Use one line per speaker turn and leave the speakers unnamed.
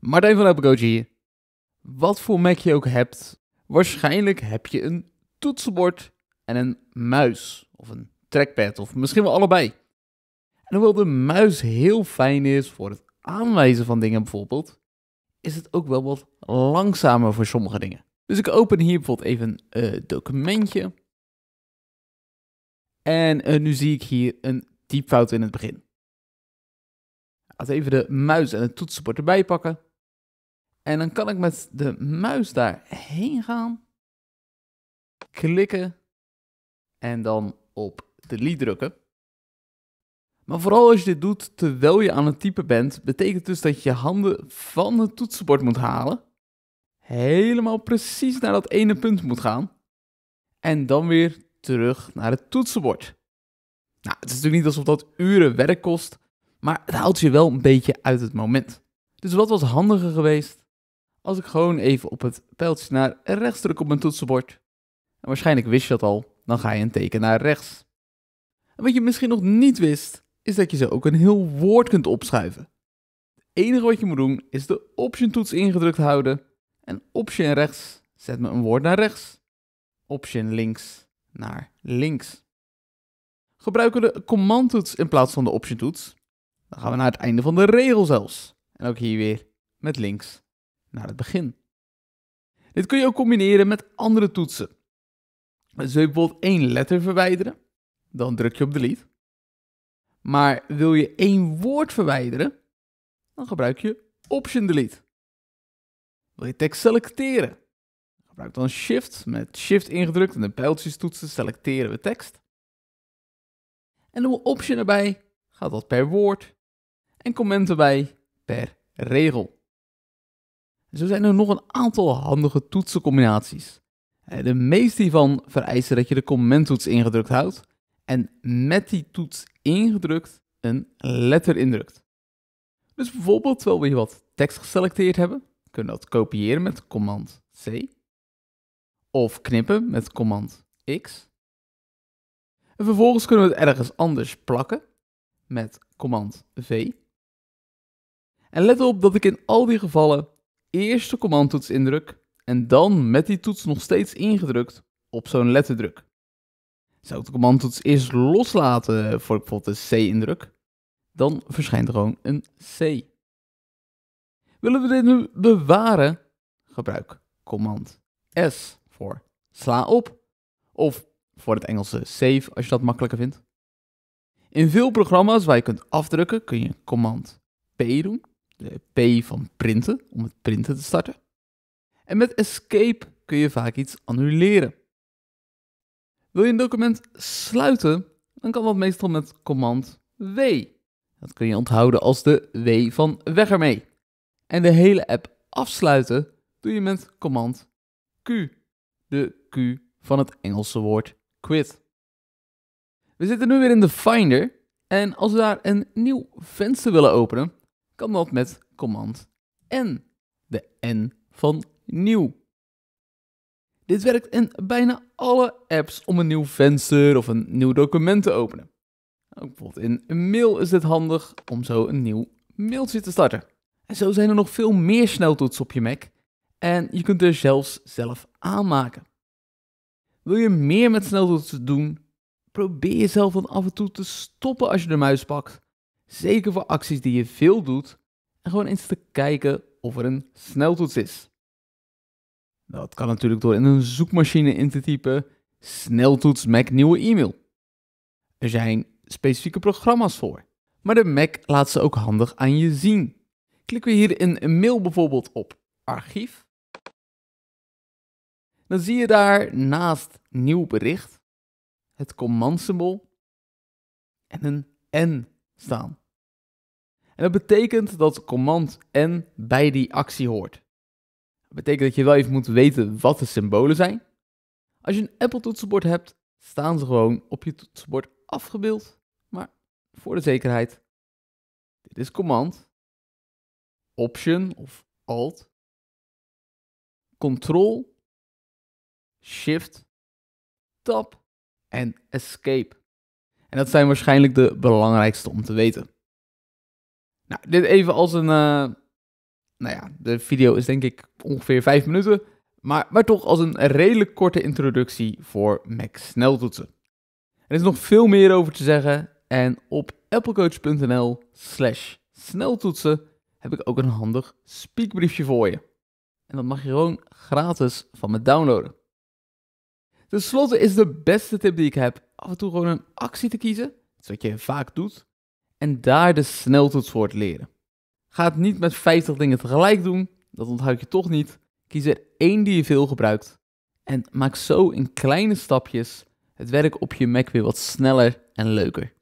Martijn van Elpegootje hier. Wat voor Mac je ook hebt, waarschijnlijk heb je een toetsenbord en een muis. Of een trackpad, of misschien wel allebei. En hoewel de muis heel fijn is voor het aanwijzen van dingen bijvoorbeeld, is het ook wel wat langzamer voor sommige dingen. Dus ik open hier bijvoorbeeld even een eh, documentje. En eh, nu zie ik hier een typfout in het begin. Laat even de muis en het toetsenbord erbij pakken. En dan kan ik met de muis daarheen gaan, klikken en dan op delete drukken. Maar vooral als je dit doet terwijl je aan het typen bent, betekent dus dat je je handen van het toetsenbord moet halen, helemaal precies naar dat ene punt moet gaan en dan weer terug naar het toetsenbord. Nou, het is natuurlijk niet alsof dat uren werk kost, maar het haalt je wel een beetje uit het moment. Dus wat was handiger geweest als ik gewoon even op het pijltje naar rechts druk op mijn toetsenbord. En waarschijnlijk wist je dat al, dan ga je een teken naar rechts. wat je misschien nog niet wist, is dat je zo ook een heel woord kunt opschuiven. Het enige wat je moet doen is de option toets ingedrukt houden en option rechts zet me een woord naar rechts. Option links naar links. Gebruiken we de command toets in plaats van de option toets, dan gaan we naar het einde van de regel zelfs. En ook hier weer met links naar het begin. Dit kun je ook combineren met andere toetsen. Dus je bijvoorbeeld één letter verwijderen, dan druk je op delete. Maar wil je één woord verwijderen, dan gebruik je option delete. Wil je tekst selecteren, gebruik dan shift met shift ingedrukt en de pijltjes toetsen selecteren we tekst. En doen we option erbij, gaat dat per woord. En comment erbij per regel. Zo zijn er nog een aantal handige toetsencombinaties. Eh, de meeste hiervan vereisen dat je de commandtoets ingedrukt houdt en met die toets ingedrukt een letter indrukt. Dus bijvoorbeeld, terwijl we hier wat tekst geselecteerd hebben, kunnen we dat kopiëren met command C of knippen met command X. En vervolgens kunnen we het ergens anders plakken met command V. En let op dat ik in al die gevallen eerst de commandtoets indruk en dan met die toets nog steeds ingedrukt op zo'n letterdruk. Zou ik de commandtoets eerst loslaten voor bijvoorbeeld de C-indruk, dan verschijnt er gewoon een C. Willen we dit nu bewaren? Gebruik command S voor sla op of voor het Engelse save als je dat makkelijker vindt. In veel programma's waar je kunt afdrukken kun je command P doen de P van printen, om het printen te starten. En met escape kun je vaak iets annuleren. Wil je een document sluiten, dan kan dat meestal met command W. Dat kun je onthouden als de W van weg ermee. En de hele app afsluiten doe je met command Q, de Q van het Engelse woord quit. We zitten nu weer in de Finder en als we daar een nieuw venster willen openen, kan dat met command N, de N van nieuw. Dit werkt in bijna alle apps om een nieuw venster of een nieuw document te openen. Ook bijvoorbeeld in mail is dit handig om zo een nieuw mailtje te starten. En zo zijn er nog veel meer sneltoetsen op je Mac en je kunt er zelfs zelf aanmaken. Wil je meer met sneltoetsen doen? Probeer jezelf dan af en toe te stoppen als je de muis pakt Zeker voor acties die je veel doet. En gewoon eens te kijken of er een sneltoets is. Dat nou, kan natuurlijk door in een zoekmachine in te typen sneltoets Mac nieuwe e-mail. Er zijn specifieke programma's voor, maar de Mac laat ze ook handig aan je zien. Klikken we hier in een mail bijvoorbeeld op archief. Dan zie je daar naast nieuw bericht het command symbool en een N staan. En dat betekent dat command N bij die actie hoort. Dat betekent dat je wel even moet weten wat de symbolen zijn. Als je een Apple toetsenbord hebt, staan ze gewoon op je toetsenbord afgebeeld. Maar voor de zekerheid, dit is command, option of alt, control, shift, tab en escape. En dat zijn waarschijnlijk de belangrijkste om te weten. Nou, dit even als een. Eh, nou ja, de video is denk ik ongeveer 5 minuten. Maar, maar toch als een redelijk korte introductie voor Mac sneltoetsen. Er is nog veel meer over te zeggen. En op applecoach.nl/slash sneltoetsen heb ik ook een handig speakbriefje voor je. En dat mag je gewoon gratis van me downloaden. Ten slotte is de beste tip die ik heb af en toe gewoon een actie te kiezen. Dat is wat je vaak doet en daar de te leren. Ga het niet met 50 dingen tegelijk doen, dat onthoud je toch niet. Kies er één die je veel gebruikt en maak zo in kleine stapjes het werk op je Mac weer wat sneller en leuker.